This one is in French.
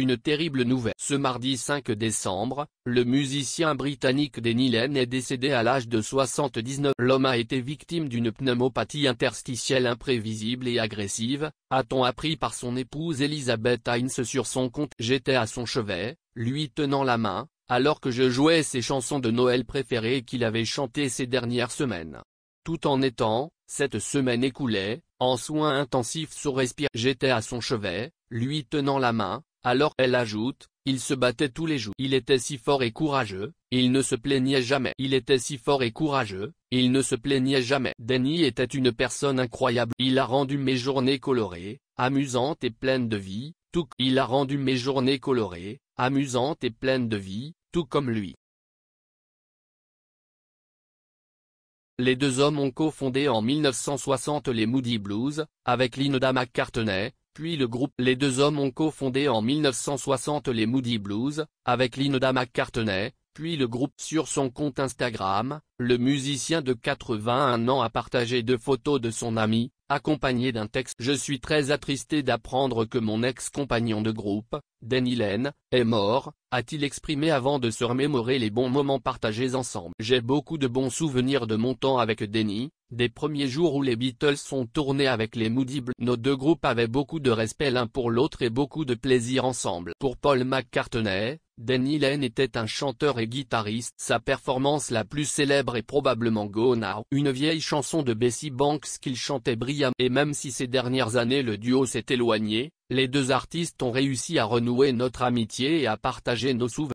Une terrible nouvelle. Ce mardi 5 décembre, le musicien britannique Denny est décédé à l'âge de 79. L'homme a été victime d'une pneumopathie interstitielle imprévisible et agressive, a-t-on appris par son épouse Elizabeth Hines sur son compte. J'étais à son chevet, lui tenant la main, alors que je jouais ses chansons de Noël préférées qu'il avait chantées ces dernières semaines. Tout en étant, cette semaine écoulée, en soins intensifs sous respire. J'étais à son chevet, lui tenant la main, alors elle ajoute, il se battait tous les jours. Il était si fort et courageux, il ne se plaignait jamais. Il était si fort et courageux, il ne se plaignait jamais. Danny était une personne incroyable. Il a rendu mes journées colorées, amusantes et pleines de vie, tout. Il a rendu mes et de vie, tout comme lui. Les deux hommes ont cofondé en 1960 les Moody Blues, avec Linda McCartney, puis le groupe Les deux hommes ont cofondé en 1960 les Moody Blues, avec Linda McCartney, puis le groupe sur son compte Instagram, le musicien de 81 ans a partagé deux photos de son ami, accompagné d'un texte Je suis très attristé d'apprendre que mon ex-compagnon de groupe, Danny Lane, est mort, a-t-il exprimé avant de se remémorer les bons moments partagés ensemble. J'ai beaucoup de bons souvenirs de mon temps avec Danny, des premiers jours où les Beatles sont tournés avec les Moody Blues. Nos deux groupes avaient beaucoup de respect l'un pour l'autre et beaucoup de plaisir ensemble. Pour Paul McCartney, Danny Lane était un chanteur et guitariste. Sa performance la plus célèbre est probablement Go une vieille chanson de Bessie Banks qu'il chantait brillamment. Et même si ces dernières années le duo s'est éloigné, les deux artistes ont réussi à renouer notre amitié et à partager nos souvenirs.